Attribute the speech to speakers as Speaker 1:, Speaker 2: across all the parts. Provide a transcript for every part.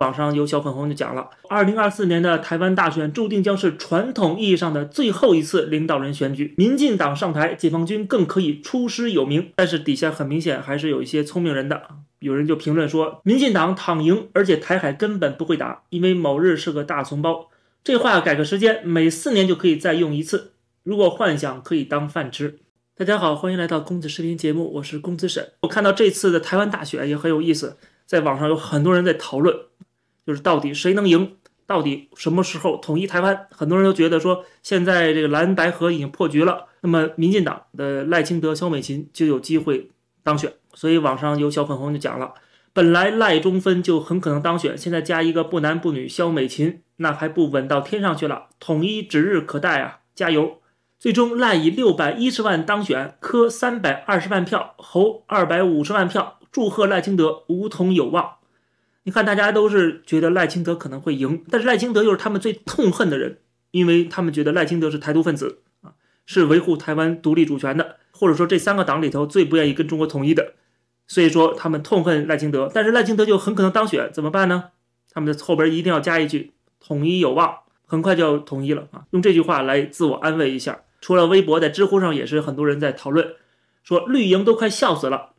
Speaker 1: 网上有小粉红就讲了，二零二四年的台湾大选注定将是传统意义上的最后一次领导人选举。民进党上台，解放军更可以出师有名。但是底下很明显还是有一些聪明人的，有人就评论说，民进党躺赢，而且台海根本不会打，因为某日是个大怂包。这话改个时间，每四年就可以再用一次。如果幻想可以当饭吃。大家好，欢迎来到公子视频节目，我是公子沈。我看到这次的台湾大选也很有意思，在网上有很多人在讨论。就是到底谁能赢？到底什么时候统一台湾？很多人都觉得说，现在这个蓝白河已经破局了，那么民进党的赖清德、肖美琴就有机会当选。所以网上有小粉红就讲了，本来赖中分就很可能当选，现在加一个不男不女肖美琴，那还不稳到天上去了？统一指日可待啊！加油！最终赖以六百一十万当选，柯三百二十万票，侯二百五十万票。祝贺赖清德，梧桐有望。你看，大家都是觉得赖清德可能会赢，但是赖清德又是他们最痛恨的人，因为他们觉得赖清德是台独分子啊，是维护台湾独立主权的，或者说这三个党里头最不愿意跟中国统一的，所以说他们痛恨赖清德，但是赖清德就很可能当选，怎么办呢？他们的后边一定要加一句“统一有望，很快就要统一了”啊，用这句话来自我安慰一下。除了微博，在知乎上也是很多人在讨论，说绿营都快笑死了，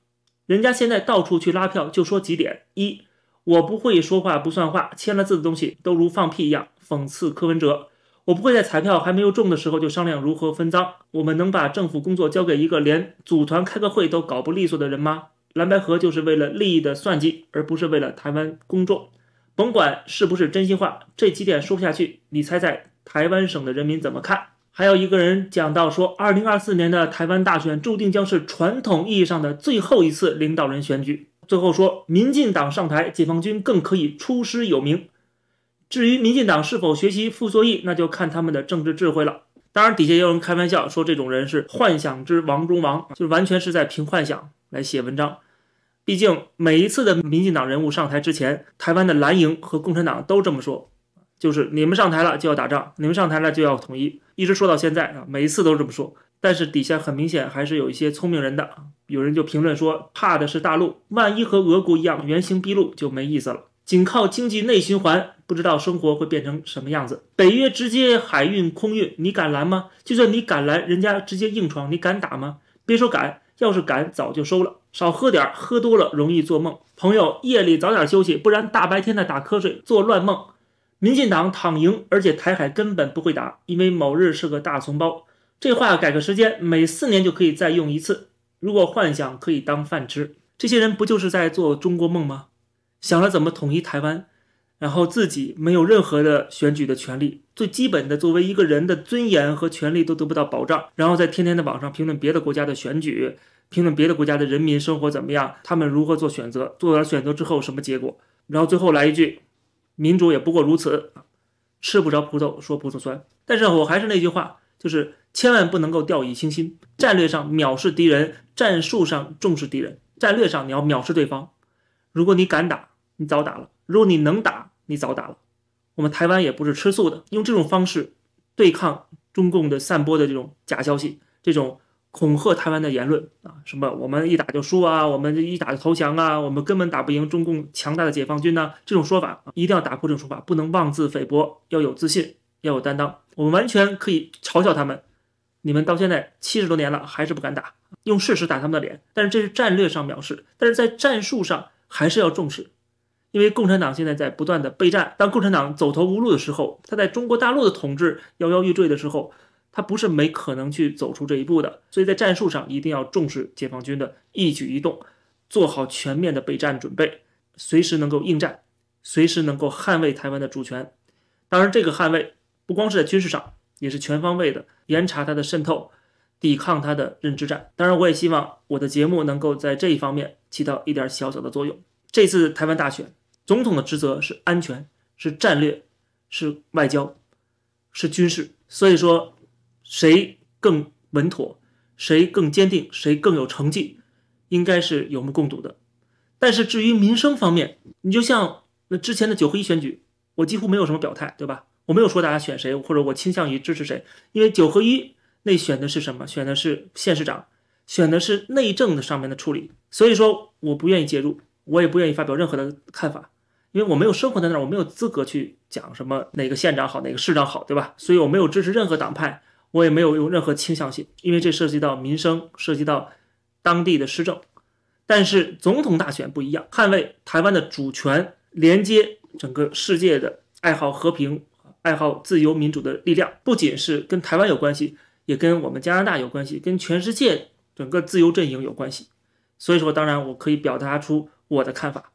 Speaker 1: 人家现在到处去拉票，就说几点一。我不会说话不算话，签了字的东西都如放屁一样讽刺柯文哲。我不会在彩票还没有中的时候就商量如何分赃。我们能把政府工作交给一个连组团开个会都搞不利索的人吗？蓝白河就是为了利益的算计，而不是为了台湾公众。甭管是不是真心话，这几点说不下去，你猜猜台湾省的人民怎么看？还有一个人讲到说，二零二四年的台湾大选注定将是传统意义上的最后一次领导人选举。最后说，民进党上台，解放军更可以出师有名。至于民进党是否学习傅作义，那就看他们的政治智慧了。当然，底下也有人开玩笑说，这种人是幻想之王中王，就是完全是在凭幻想来写文章。毕竟，每一次的民进党人物上台之前，台湾的蓝营和共产党都这么说，就是你们上台了就要打仗，你们上台了就要统一，一直说到现在啊，每一次都这么说。但是底下很明显还是有一些聪明人的，有人就评论说怕的是大陆，万一和俄国一样原形毕露就没意思了。仅靠经济内循环，不知道生活会变成什么样子。北约直接海运空运，你敢拦吗？就算你敢拦，人家直接硬闯，你敢打吗？别说敢，要是敢，早就收了。少喝点，喝多了容易做梦。朋友夜里早点休息，不然大白天的打瞌睡做乱梦。民进党躺赢，而且台海根本不会打，因为某日是个大怂包。这话改个时间，每四年就可以再用一次。如果幻想可以当饭吃，这些人不就是在做中国梦吗？想着怎么统一台湾，然后自己没有任何的选举的权利，最基本的作为一个人的尊严和权利都得不到保障，然后再天天在网上评论别的国家的选举，评论别的国家的人民生活怎么样，他们如何做选择，做了选择之后什么结果，然后最后来一句，民主也不过如此吃不着葡萄说葡萄酸。但是我还是那句话，就是。千万不能够掉以轻心，战略上藐视敌人，战术上重视敌人。战略上你要藐视对方，如果你敢打，你早打了；如果你能打，你早打了。我们台湾也不是吃素的，用这种方式对抗中共的散播的这种假消息、这种恐吓台湾的言论啊，什么我们一打就输啊，我们一打就投降啊，我们根本打不赢中共强大的解放军呢？这种说法啊，一定要打破这种说法，不能妄自菲薄，要有自信，要有担当。我们完全可以嘲笑他们。你们到现在七十多年了，还是不敢打，用事实打他们的脸。但是这是战略上藐视，但是在战术上还是要重视，因为共产党现在在不断的备战。当共产党走投无路的时候，他在中国大陆的统治摇摇欲坠的时候，他不是没可能去走出这一步的。所以在战术上一定要重视解放军的一举一动，做好全面的备战准备，随时能够应战，随时能够捍卫台湾的主权。当然，这个捍卫不光是在军事上。也是全方位的严查它的渗透，抵抗它的认知战。当然，我也希望我的节目能够在这一方面起到一点小小的作用。这次台湾大选，总统的职责是安全，是战略，是外交，是军事。所以说，谁更稳妥，谁更坚定，谁更有成绩，应该是有目共睹的。但是，至于民生方面，你就像那之前的九合一选举，我几乎没有什么表态，对吧？我没有说大家选谁，或者我倾向于支持谁，因为九合一内选的是什么？选的是县市长，选的是内政的上面的处理，所以说我不愿意介入，我也不愿意发表任何的看法，因为我没有生活在那儿，我没有资格去讲什么哪个县长好，哪个市长好，对吧？所以我没有支持任何党派，我也没有用任何倾向性，因为这涉及到民生，涉及到当地的施政。但是总统大选不一样，捍卫台湾的主权，连接整个世界的爱好和平。爱好自由民主的力量，不仅是跟台湾有关系，也跟我们加拿大有关系，跟全世界整个自由阵营有关系。所以说，当然我可以表达出我的看法。